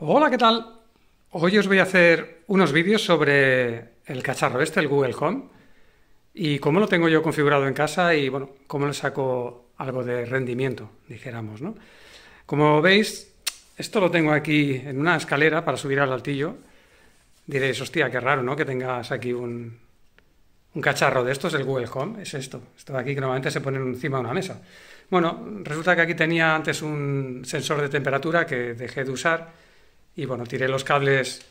Hola, ¿qué tal? Hoy os voy a hacer unos vídeos sobre el cacharro este, el Google Home, y cómo lo tengo yo configurado en casa y, bueno, cómo le saco algo de rendimiento, dijéramos, ¿no? Como veis, esto lo tengo aquí en una escalera para subir al altillo. Diréis, hostia, qué raro, ¿no? Que tengas aquí un, un cacharro de estos, el Google Home, es esto. Esto de aquí que normalmente se pone encima de una mesa. Bueno, resulta que aquí tenía antes un sensor de temperatura que dejé de usar y bueno, tiré los cables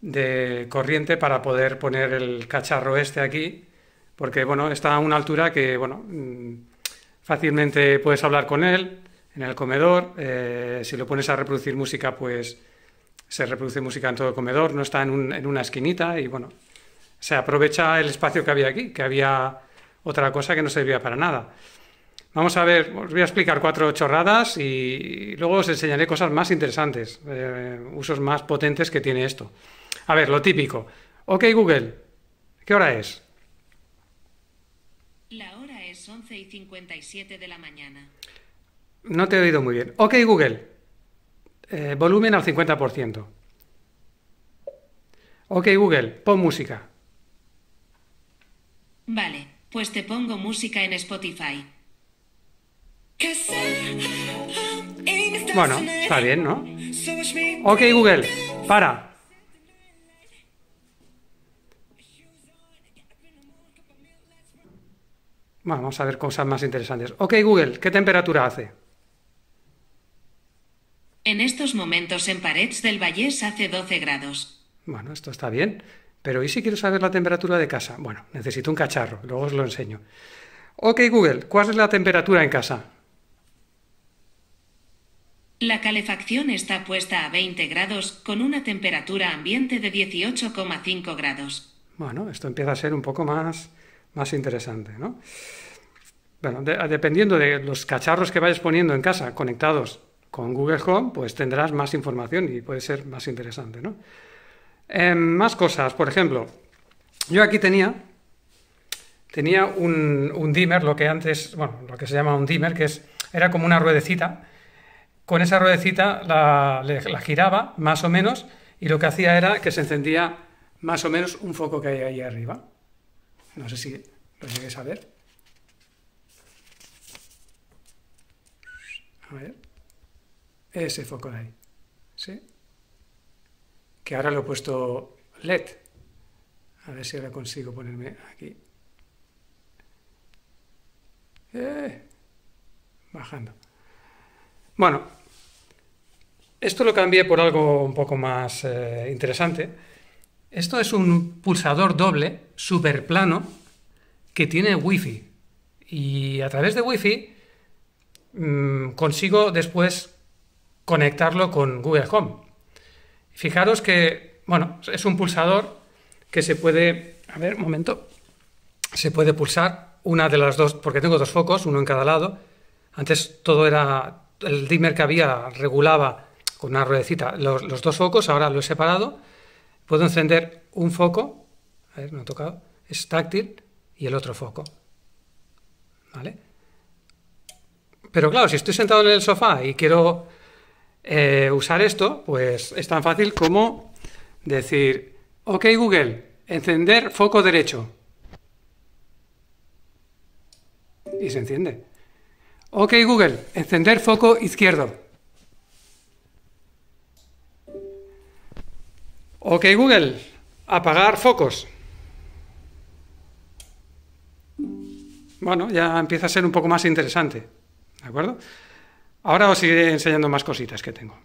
de corriente para poder poner el cacharro este aquí, porque bueno, está a una altura que bueno, mm, fácilmente puedes hablar con él en el comedor, eh, si lo pones a reproducir música, pues se reproduce música en todo el comedor, no está en, en una esquinita y bueno, se aprovecha el espacio que había aquí, que había otra cosa que no servía para nada. Vamos a ver, os voy a explicar cuatro chorradas y luego os enseñaré cosas más interesantes, eh, usos más potentes que tiene esto. A ver, lo típico. Ok Google, ¿qué hora es? La hora es 11 y 57 de la mañana. No te he oído muy bien. Ok Google, eh, volumen al 50%. Ok Google, pon música. Vale, pues te pongo música en Spotify. Bueno, está bien, ¿no? Ok, Google, para. Vamos a ver cosas más interesantes. Ok, Google, ¿qué temperatura hace? En estos momentos en Parets del Vallés hace 12 grados. Bueno, esto está bien. Pero ¿y si quiero saber la temperatura de casa? Bueno, necesito un cacharro, luego os lo enseño. Ok, Google, ¿cuál es la temperatura en casa? La calefacción está puesta a 20 grados, con una temperatura ambiente de 18,5 grados. Bueno, esto empieza a ser un poco más, más interesante, ¿no? Bueno, dependiendo de los cacharros que vayas poniendo en casa conectados con Google Home, pues tendrás más información y puede ser más interesante, ¿no? Em, más cosas, por ejemplo, yo aquí tenía, tenía un, un dimmer, lo que antes, bueno, lo que se llama un dimmer, que es, era como una ruedecita con esa ruedecita la, giraba más o menos y lo que hacía era que se encendía más o menos un foco que hay ahí arriba. No sé si lo lleguéis a ver. A ver. Ese foco de ahí. ¿Sí? Que ahora lo he puesto LED. A ver si ahora consigo ponerme aquí. Eh, bajando. Bueno, esto lo cambié por algo un poco más eh, interesante. Esto es un pulsador doble, super plano, que tiene wifi. Y a través de wifi fi mm, consigo después conectarlo con Google Home. Fijaros que, bueno, es un pulsador que se puede, a ver, un momento, se puede pulsar una de las dos, porque tengo dos focos, uno en cada lado. Antes todo era el dimmer que había regulaba con una ruedecita los, dos focos, ahora lo he separado. Puedo encender un foco, a ver, no he tocado, es táctil, y el otro foco. ¿Vale? Pero claro, si estoy sentado en el sofá y quiero eh, usar esto, pues es tan fácil como decir, ok Google, encender foco derecho. Y se enciende. Ok Google, encender foco izquierdo. Ok Google, apagar focos. Bueno, ya empieza a ser un poco más interesante. ¿De acuerdo? Ahora os iré enseñando más cositas que tengo.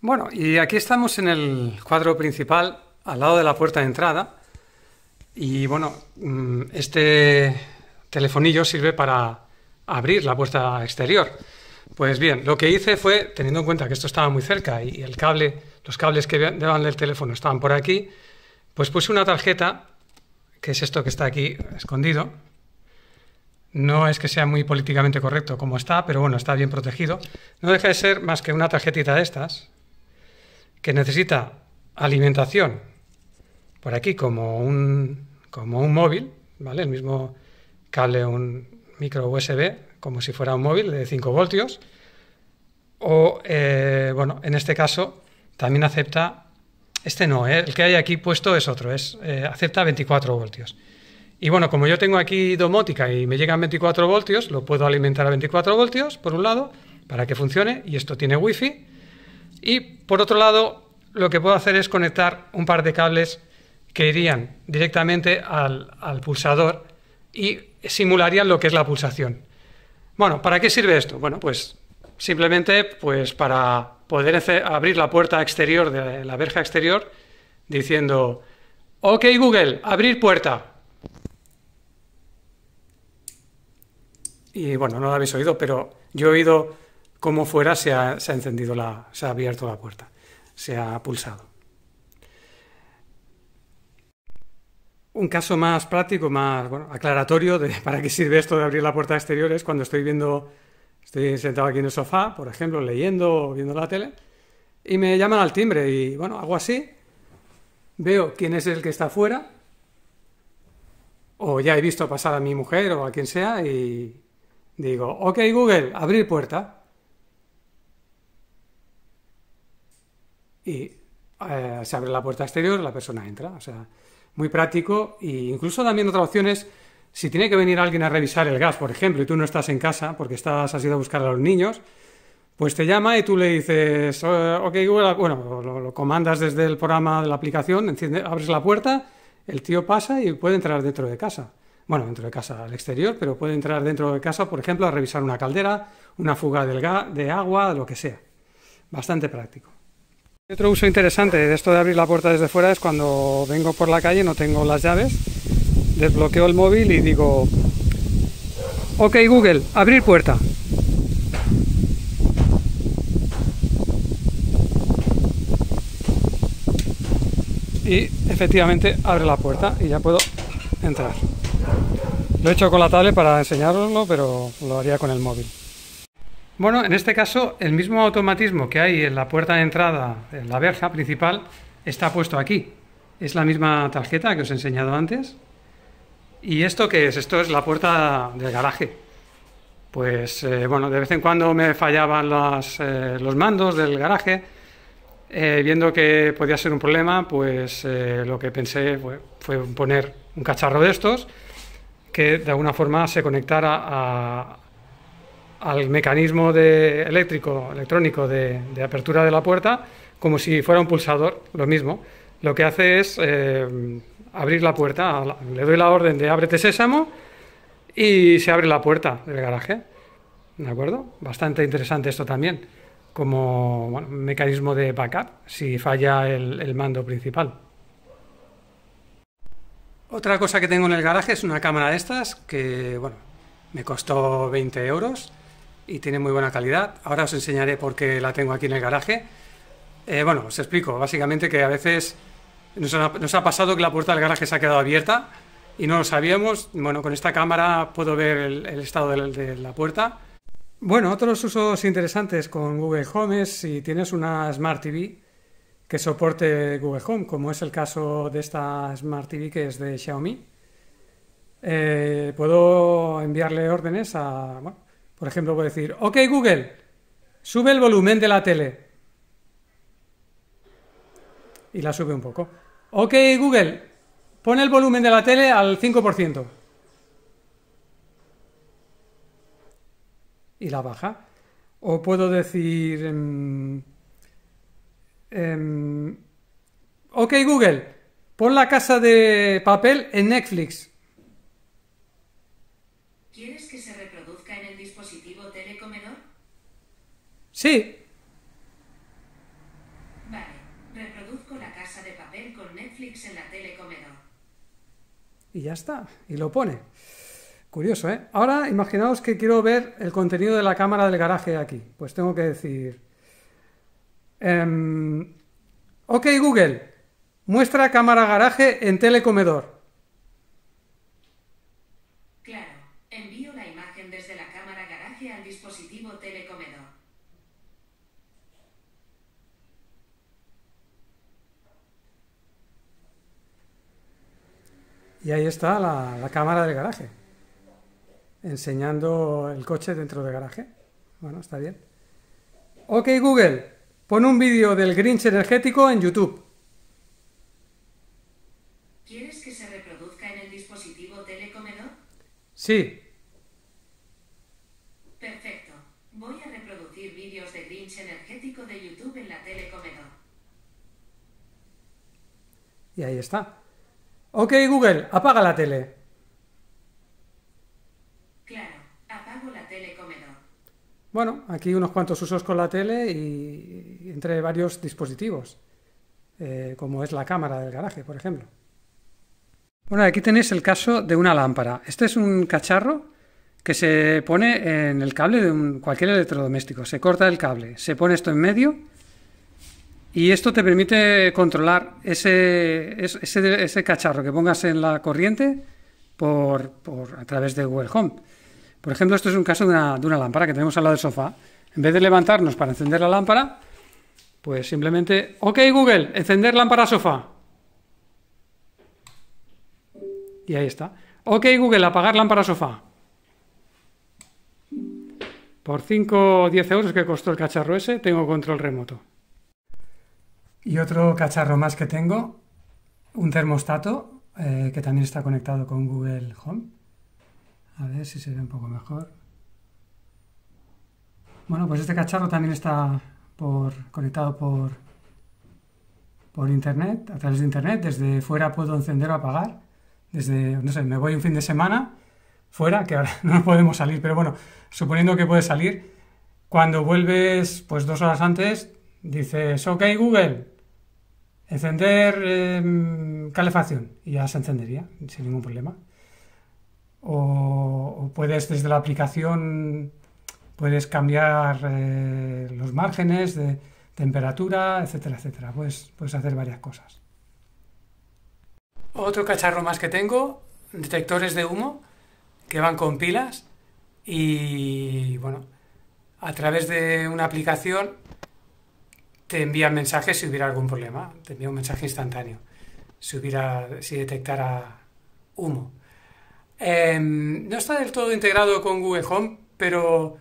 Bueno, y aquí estamos en el cuadro principal, al lado de la puerta de entrada. Y bueno, mm, este telefonillo sirve para abrir la puerta exterior. Pues bien, lo que hice fue, teniendo en cuenta que esto estaba muy cerca y el cable, los cables que llevan el teléfono estaban por aquí, pues puse una tarjeta, que es esto que está aquí escondido. No es que sea muy políticamente correcto como está, pero bueno, está bien protegido. No deja de ser más que una tarjetita de estas, que necesita alimentación por aquí como un, como un móvil, ¿vale? El mismo cable, un, micro USB, como si fuera un móvil de 5 voltios. O, eh, bueno, en este caso también acepta, este no, eh, el que hay aquí puesto es otro, es, eh, acepta 24 voltios. Y bueno, como yo tengo aquí domótica y me llegan 24 voltios, lo puedo alimentar a 24 voltios, por un lado, para que funcione, y esto tiene wifi. Y por otro lado, lo que puedo hacer es conectar un par de cables que irían directamente al, al pulsador y simularían lo que es la pulsación. Bueno, ¿para qué sirve esto? Bueno, pues simplemente pues para poder abrir la puerta exterior de la verja exterior diciendo, ok Google, abrir puerta. Y bueno, no lo habéis oído, pero yo he oído como fuera se ha, se ha encendido la, se ha abierto la puerta, se ha pulsado. Un caso más práctico, más aclaratorio de para qué sirve esto de abrir la puerta exterior es cuando estoy viendo, estoy sentado aquí en el sofá, por ejemplo, leyendo o viendo la tele, y me llaman al timbre y bueno, hago así, veo quién es el que está afuera, o ya he visto pasar a mi mujer o a quien sea y digo, ok Google, abrir puerta. Y eh, se abre la puerta exterior, la persona entra. O sea, muy práctico e incluso también otra opción es si tiene que venir alguien a revisar el gas, por ejemplo, y tú no estás en casa porque estás, has ido a buscar a los niños, pues te llama y tú le dices, oh, ok, bueno, lo, comandas desde el programa de la aplicación, abres la puerta, el tío pasa y puede entrar dentro de casa. Bueno, dentro de casa al exterior, pero puede entrar dentro de casa, por ejemplo, a revisar una caldera, una fuga del gas, de agua, lo que sea. Bastante práctico. Otro uso interesante de esto de abrir la puerta desde fuera es cuando vengo por la calle, no tengo las llaves, desbloqueo el móvil y digo, ok Google, abrir puerta. Y efectivamente abre la puerta y ya puedo entrar. Lo he hecho con la tablet para enseñaroslo, pero lo haría con el móvil. Bueno, en este caso, el mismo automatismo que hay en la puerta de entrada, en la verja principal, está puesto aquí. Es la misma tarjeta que os he enseñado antes. ¿Y esto qué es? Esto es la puerta del garaje. Pues eh, bueno, de vez en cuando me fallaban las, eh, los mandos del garaje. Eh, viendo que podía ser un problema, pues lo que pensé fue poner un cacharro de estos que de alguna forma se conectara a, al mecanismo eléctrico, electrónico de, apertura de la puerta, como si fuera un pulsador, lo mismo. Lo que hace es eh, abrir la puerta, le doy la orden de ábrete sésamo y se abre la puerta del garaje. ¿De acuerdo? Bastante interesante esto también, como mecanismo de backup si falla el, mando principal. Otra cosa que tengo en el garaje es una cámara de estas que, me costó 20 euros y tiene muy buena calidad. Ahora os enseñaré por qué la tengo aquí en el garaje. Eh, bueno, os explico. Básicamente que a veces nos ha, pasado que la puerta del garaje se ha quedado abierta y no lo sabíamos. Bueno, con esta cámara puedo ver el, estado de la, puerta. Bueno, otros usos interesantes con Google Home es si tienes una Smart TV que soporte Google Home, como es el caso de esta Smart TV que es de Xiaomi. Eh, puedo enviarle órdenes a, por ejemplo, puedo decir, ok Google, sube el volumen de la tele. Y la sube un poco. Ok Google, pone el volumen de la tele al 5%. Y la baja. O puedo decir... Em, em, ok Google, pon la casa de papel en Netflix. Sí. Vale, reproduzco la casa de papel con Netflix en la tele Y ya está, y lo pone. Curioso, ¿eh? Ahora imaginaos que quiero ver el contenido de la cámara del garaje aquí. Pues tengo que decir... Em, ok Google, muestra cámara garaje en telecomedor. Y ahí está la, cámara del garaje, enseñando el coche dentro del garaje. Bueno, está bien. Ok Google, pon un vídeo del Grinch energético en YouTube. ¿Quieres que se reproduzca en el dispositivo telecomedor? Sí. Perfecto. Voy a reproducir vídeos de Grinch energético de YouTube en la telecomedor. Y ahí está. Ok, Google, apaga la tele. Claro, apago la tele comedor. Bueno, aquí unos cuantos usos con la tele y entre varios dispositivos, eh, como es la cámara del garaje, por ejemplo. Bueno, aquí tenéis el caso de una lámpara. Este es un cacharro que se pone en el cable de cualquier electrodoméstico. Se corta el cable, se pone esto en medio y esto te permite controlar ese, cacharro que pongas en la corriente por, a través de Google Home. Por ejemplo, esto es un caso de una, de una lámpara que tenemos al lado del sofá. En vez de levantarnos para encender la lámpara, pues simplemente, ok Google, encender lámpara sofá. Y ahí está. Ok Google, apagar lámpara sofá. Por 5 o 10 euros que costó el cacharro ese, tengo control remoto. Y otro cacharro más que tengo, un termostato eh, que también está conectado con Google Home. A ver si se ve un poco mejor. Bueno, pues este cacharro también está por, conectado por, por internet, a través de internet. Desde fuera puedo encender o apagar. Desde, no sé, me voy un fin de semana fuera, que ahora no podemos salir, pero bueno, suponiendo que puedes salir, cuando vuelves, pues dos horas antes, dices, ok Google, Encender em, calefacción y ya se encendería sin ningún problema. O, puedes desde la aplicación puedes cambiar eh, los márgenes de temperatura, etcétera, etcétera. Puedes, puedes hacer varias cosas. Otro cacharro más que tengo, detectores de humo que van con pilas y bueno, a través de una aplicación te envía mensajes si hubiera algún problema, te envía un mensaje instantáneo, si, hubiera, si detectara humo. Em, no está del todo integrado con Google Home, pero,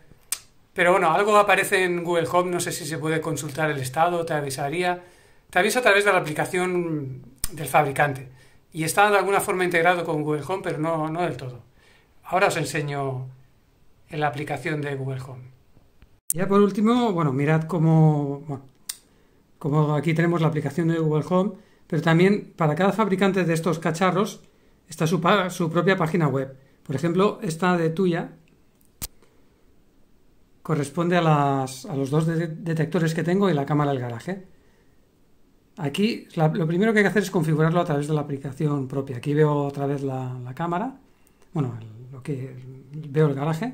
pero bueno, algo aparece en Google Home, no sé si se puede consultar el estado, te avisaría, te avisa a través de la aplicación del fabricante y está de alguna forma integrado con Google Home, pero no, no del todo. Ahora os enseño en la aplicación de Google Home. Ya por último, bueno, mirad cómo, como aquí tenemos la aplicación de Google Home, pero también para cada fabricante de estos cacharros está su, propia página web. Por ejemplo, esta de tuya corresponde a, los dos detectores que tengo y la cámara del garaje. Aquí lo primero que hay que hacer es configurarlo a través de la aplicación propia. Aquí veo otra vez la, cámara, bueno, lo que veo el garaje.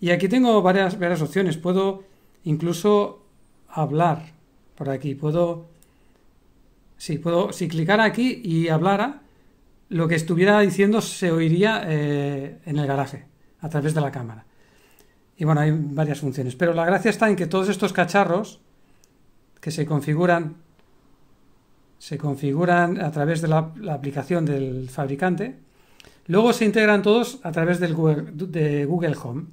Y aquí tengo varias opciones. Puedo incluso hablar por aquí. Puedo, puedo, si clicara aquí y hablara, lo que estuviera diciendo se oiría eh, en el garaje, a través de la cámara. Y bueno, hay varias funciones. Pero la gracia está en que todos estos cacharros que se configuran, se configuran a través de la, aplicación del fabricante, luego se integran todos a través del de Google Home.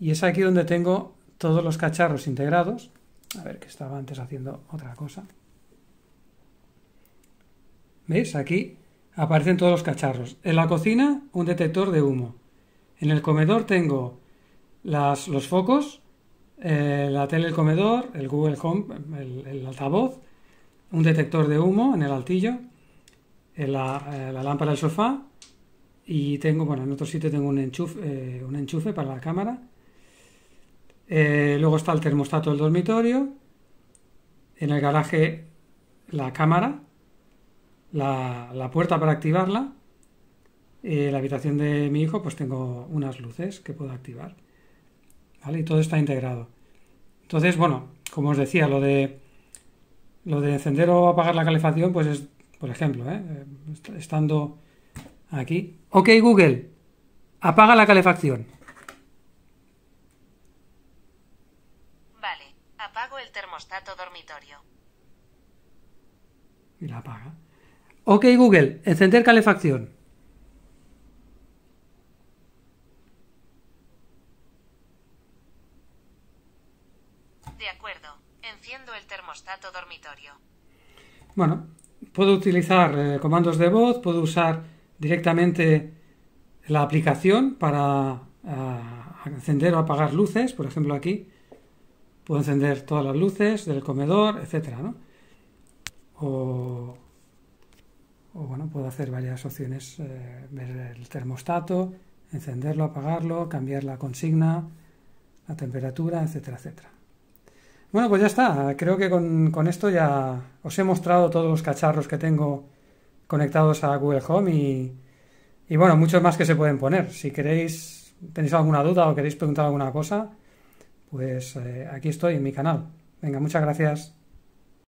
Y es aquí donde tengo todos los cacharros integrados a ver, que estaba antes haciendo otra cosa. ¿Veis? Aquí aparecen todos los cacharros. En la cocina, un detector de humo. En el comedor tengo los focos, eh, la tele del comedor, el Google Home, el, altavoz, un detector de humo en el altillo, eh, la, lámpara del sofá y tengo, bueno, en otro sitio tengo un eh, un enchufe para la cámara eh, luego está el termostato del dormitorio. En el garaje la cámara. La, puerta para activarla. Eh, la habitación de mi hijo pues tengo unas luces que puedo activar. ¿Vale? Y todo está integrado. Entonces, bueno, como os decía, lo de lo de encender o apagar la calefacción, pues es, por ejemplo, ¿eh? estando aquí. Ok, Google, apaga la calefacción. dormitorio. Y la apaga. Ok, Google, encender calefacción. De acuerdo, enciendo el termostato dormitorio. Bueno, puedo utilizar eh, comandos de voz, puedo usar directamente la aplicación para ah, encender o apagar luces, por ejemplo aquí puedo encender todas las luces del comedor, etcétera, ¿no? o, bueno, puedo hacer varias opciones, eh, ver el termostato, encenderlo, apagarlo, cambiar la consigna, la temperatura, etcétera, etcétera. Bueno, pues ya está. Creo que con, con esto ya os he mostrado todos los cacharros que tengo conectados a Google Home y, y bueno, muchos más que se pueden poner. Si queréis, tenéis alguna duda o queréis preguntar alguna cosa, pues eh, aquí estoy en mi canal. Venga, muchas gracias.